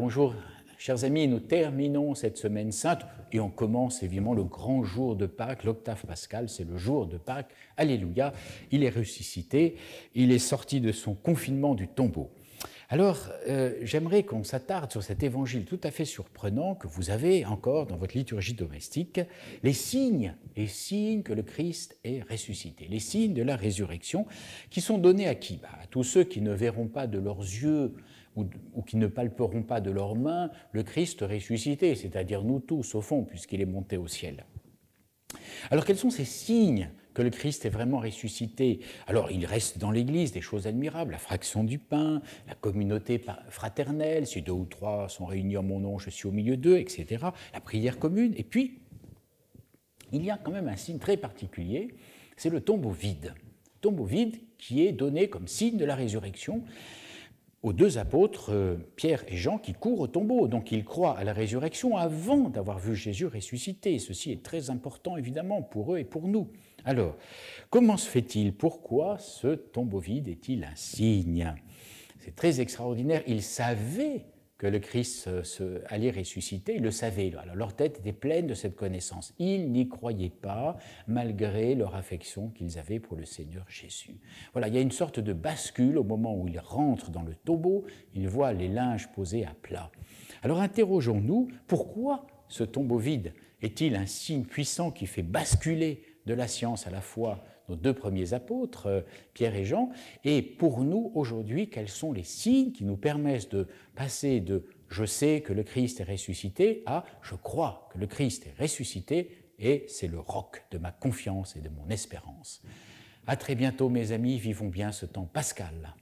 bonjour, chers amis. Nous terminons cette semaine sainte et on commence évidemment le grand jour de Pâques, l'octave pascal, c'est le jour de Pâques. Alléluia, il est ressuscité, il est sorti de son confinement du tombeau. Alors, euh, j'aimerais qu'on s'attarde sur cet évangile tout à fait surprenant que vous avez encore dans votre liturgie domestique, les signes, les signes que le Christ est ressuscité, les signes de la résurrection, qui sont donnés à qui bah, À tous ceux qui ne verront pas de leurs yeux ou, qui ne palperont pas de leurs mains le Christ ressuscité, c'est-à-dire nous tous au fond, puisqu'il est monté au ciel. Alors, quels sont ces signes que le Christ est vraiment ressuscité. Alors il reste dans l'Église des choses admirables, la fraction du pain, la communauté fraternelle, si deux ou trois sont réunis en mon nom, je suis au milieu d'eux, etc., la prière commune. Et puis, il y a quand même un signe très particulier, c'est le tombeau vide. tombeau vide qui est donné comme signe de la résurrection aux deux apôtres, euh, Pierre et Jean, qui courent au tombeau. Donc ils croient à la résurrection avant d'avoir vu Jésus ressuscité. Ceci est très important, évidemment, pour eux et pour nous. Alors, comment se fait-il Pourquoi ce tombeau vide est-il un signe C'est très extraordinaire. Ils savaient que le Christ allait ressusciter, ils le savaient. Alors leur tête était pleine de cette connaissance. Ils n'y croyaient pas, malgré leur affection qu'ils avaient pour le Seigneur Jésus. Voilà, il y a une sorte de bascule au moment où ils rentrent dans le tombeau, ils voient les linges posés à plat. Alors interrogeons-nous, pourquoi ce tombeau vide est-il un signe puissant qui fait basculer de la science à la foi nos deux premiers apôtres, euh, Pierre et Jean, et pour nous aujourd'hui, quels sont les signes qui nous permettent de passer de je sais que le Christ est ressuscité à je crois que le Christ est ressuscité et c'est le roc de ma confiance et de mon espérance. À très bientôt, mes amis, vivons bien ce temps pascal.